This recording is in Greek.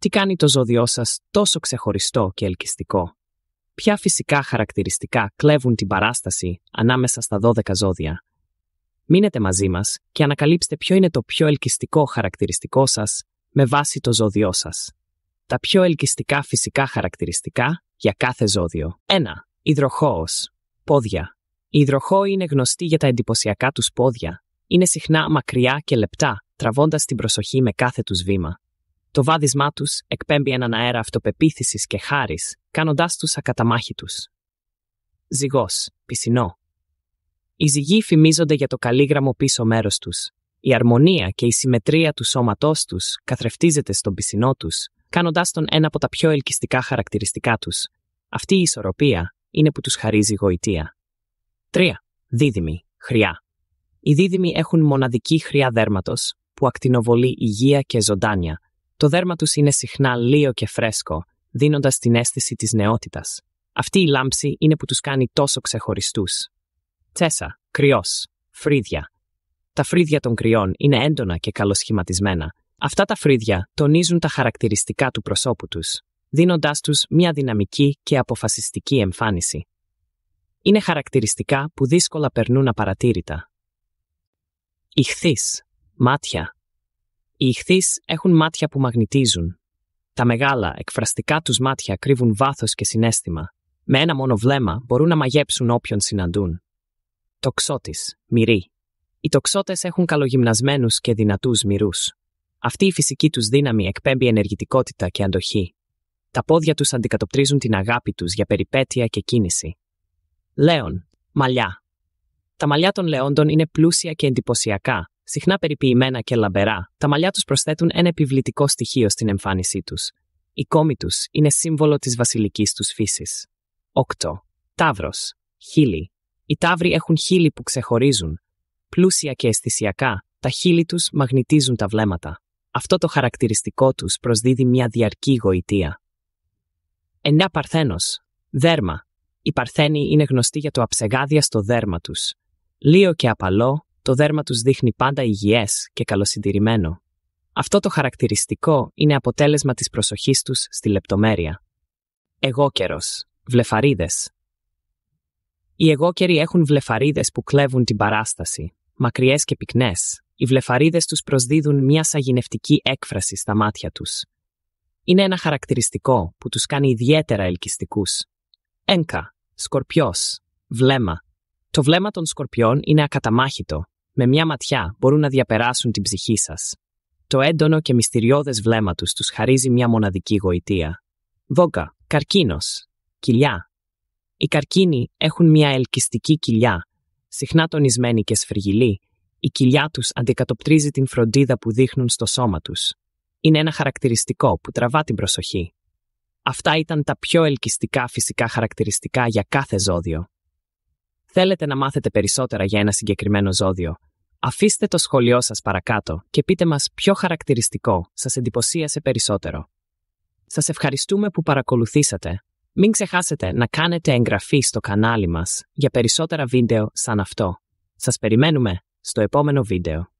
Τι κάνει το ζώδιό σας τόσο ξεχωριστό και ελκυστικό. Ποια φυσικά χαρακτηριστικά κλέβουν την παράσταση ανάμεσα στα 12 ζώδια. Μείνετε μαζί μας και ανακαλύψτε ποιο είναι το πιο ελκυστικό χαρακτηριστικό σας με βάση το ζώδιό σας. Τα πιο ελκυστικά φυσικά χαρακτηριστικά για κάθε ζώδιο. 1. Υδροχόος. Πόδια. Οι υδροχόοι είναι γνωστοί για τα εντυπωσιακά τους πόδια. Είναι συχνά μακριά και λεπτά, τραβώντας την προσοχή με κάθε τους βήμα. Το βάδισμά τους εκπέμπει έναν αέρα αυτοπεποίθησης και χάρης, κάνοντάς τους ακαταμάχητου. Ζυγός, πισινό. Οι ζυγοί φημίζονται για το καλύγραμμο πίσω μέρος τους. Η αρμονία και η συμμετρία του σώματός τους καθρεφτίζεται στον πισινό τους, κάνοντάς τον ένα από τα πιο ελκυστικά χαρακτηριστικά τους. Αυτή η ισορροπία είναι που τους χαρίζει γοητεία. 3. Δίδυμη, χρειά. Οι δίδυμοι έχουν μοναδική χρειά δέρματος που ακτινοβολεί υγεία και ζωντάνια, το δέρμα τους είναι συχνά λίο και φρέσκο, δίνοντας την αίσθηση της νεότητας. Αυτή η λάμψη είναι που τους κάνει τόσο ξεχωριστούς. Τσέσα, κρυός, φρύδια. Τα φρύδια των κρυών είναι έντονα και καλοσχηματισμένα. Αυτά τα φρύδια τονίζουν τα χαρακτηριστικά του προσώπου τους, δίνοντάς τους μια δυναμική και αποφασιστική εμφάνιση. Είναι χαρακτηριστικά που δύσκολα περνούν απαρατήρητα. Ιχθύς, μάτια, οι ηχθείς έχουν μάτια που μαγνητίζουν. Τα μεγάλα, εκφραστικά τους μάτια κρύβουν βάθος και συνέστημα. Με ένα μόνο βλέμμα μπορούν να μαγέψουν όποιον συναντούν. Τοξότης μυρί. Οι τοξότες έχουν καλογυμνασμένους και δυνατούς μυρούς. Αυτή η φυσική τους δύναμη εκπέμπει ενεργητικότητα και αντοχή. Τα πόδια τους αντικατοπτρίζουν την αγάπη τους για περιπέτεια και κίνηση. Λέων, μαλλιά. Τα μαλλιά των λεόντων είναι πλούσια και εντυπωσιακά, συχνά περιποιημένα και λαμπερά, τα μαλλιά τους προσθέτουν ένα επιβλητικό στοιχείο στην εμφάνισή τους. Η κόμη τους είναι σύμβολο της βασιλικής τους φύσης. 8. Ταύρο. Χίλι. Οι ταύροι έχουν χίλι που ξεχωρίζουν. Πλούσια και αισθησιακά, τα χείλη τους μαγνητίζουν τα βλέμματα. Αυτό το χαρακτηριστικό τους προσδίδει μια διαρκή γοητεία. 9. Παρθένος. Δέρμα. Οι Παρθένοι είναι γνωστοί για το αψεγάδια στο δέρμα τους. Λίο και απαλό, το δέρμα τους δείχνει πάντα υγιές και καλοσυντηρημένο. Αυτό το χαρακτηριστικό είναι αποτέλεσμα της προσοχής τους στη λεπτομέρεια. Εγώκερος, βλεφαρίδες. Οι εγώκεροι έχουν βλεφαρίδες που κλέβουν την παράσταση, μακριές και πυκνές. Οι βλεφαρίδες τους προσδίδουν μια σαγηνευτική έκφραση στα μάτια τους. Είναι ένα χαρακτηριστικό που τους κάνει ιδιαίτερα ελκυστικούς. Ένκα σκορπιός, βλέμμα. Το βλέμμα των σκορπιών είναι ακαταμάχητο με μια ματιά μπορούν να διαπεράσουν την ψυχή σας. Το έντονο και μυστηριώδες βλέμμα τους τους χαρίζει μια μοναδική γοητεία. Βόγκα, Καρκίνος. κοιλιά. Οι καρκίνοι έχουν μια ελκυστική κοιλιά, συχνά τονισμένη και σφυργιλή. Η κοιλιά τους αντικατοπτρίζει την φροντίδα που δείχνουν στο σώμα τους. Είναι ένα χαρακτηριστικό που τραβά την προσοχή. Αυτά ήταν τα πιο ελκυστικά φυσικά χαρακτηριστικά για κάθε ζώδιο. Θέλετε να μάθετε περισσότερα για ένα συγκεκριμένο ζώδιο, Αφήστε το σχόλιο σας παρακάτω και πείτε μας ποιο χαρακτηριστικό σας εντυπωσίασε περισσότερο. Σας ευχαριστούμε που παρακολουθήσατε. Μην ξεχάσετε να κάνετε εγγραφή στο κανάλι μας για περισσότερα βίντεο σαν αυτό. Σας περιμένουμε στο επόμενο βίντεο.